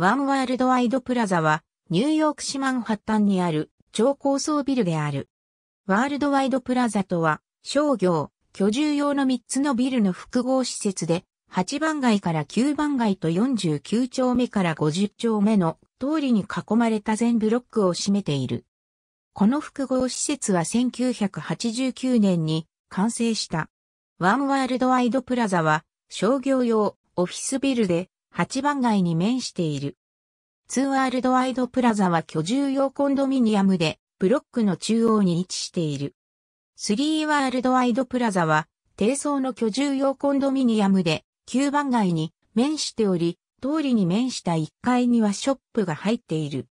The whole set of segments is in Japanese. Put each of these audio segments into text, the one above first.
ワンワールドワイドプラザは、ニューヨーク市マンハッタンにある超高層ビルである。ワールドワイドプラザとは、商業、居住用の3つのビルの複合施設で、8番街から9番街と49丁目から50丁目の通りに囲まれた全ブロックを占めている。この複合施設は1989年に完成した。ワンワールドワイドプラザは商業用オフィスビルで8番街に面している。ツーワールドワイドプラザは居住用コンドミニアムで、ブロックの中央に位置している。スリーワールドワイドプラザは、低層の居住用コンドミニアムで、9番街に面しており、通りに面した1階にはショップが入っている。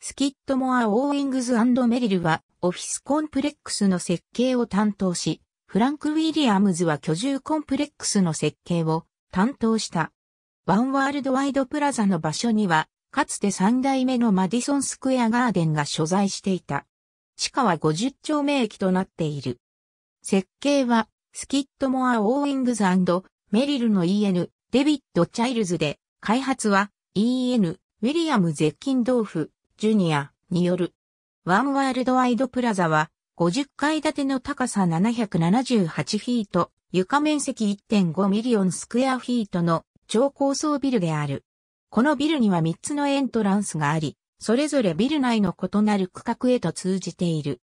スキットモア・オーウィングズメリルは、オフィスコンプレックスの設計を担当し、フランク・ウィリアムズは居住コンプレックスの設計を担当した。ワンワールドワイドプラザの場所には、かつて三代目のマディソンスクエアガーデンが所在していた。地下は50丁目駅となっている。設計は、スキットモア・オーウィングズメリルの EN、デビッド・チャイルズで、開発は EN、ウィリアム・ゼッキンドーフ、ジュニアによる。ワンワールドワイドプラザは、50階建ての高さ778フィート、床面積1.5ミリオンスクエアフィートの超高層ビルである。このビルには3つのエントランスがあり、それぞれビル内の異なる区画へと通じている。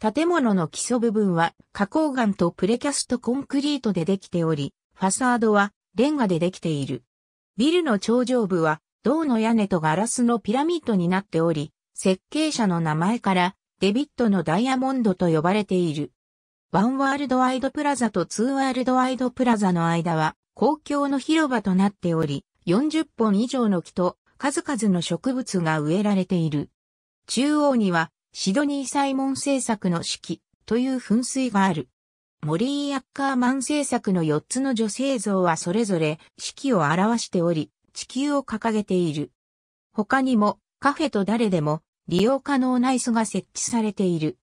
建物の基礎部分は花崗岩とプレキャストコンクリートでできており、ファサードはレンガでできている。ビルの頂上部は銅の屋根とガラスのピラミッドになっており、設計者の名前からデビットのダイヤモンドと呼ばれている。ワンワールドワイドプラザとツーワールドワイドプラザの間は公共の広場となっており、40本以上の木と数々の植物が植えられている。中央にはシドニー・サイモン製作の四季という噴水がある。モリー・アッカーマン製作の4つの女性像はそれぞれ四季を表しており、地球を掲げている。他にもカフェと誰でも利用可能な椅子が設置されている。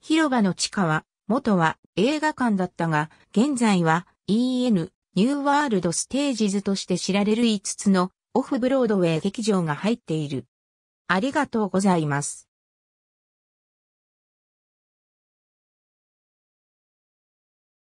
広場の地下は元は映画館だったが、現在は EN ニューワールドステージズとして知られる5つのオフブロードウェイ劇場が入っている。ありがとうございます。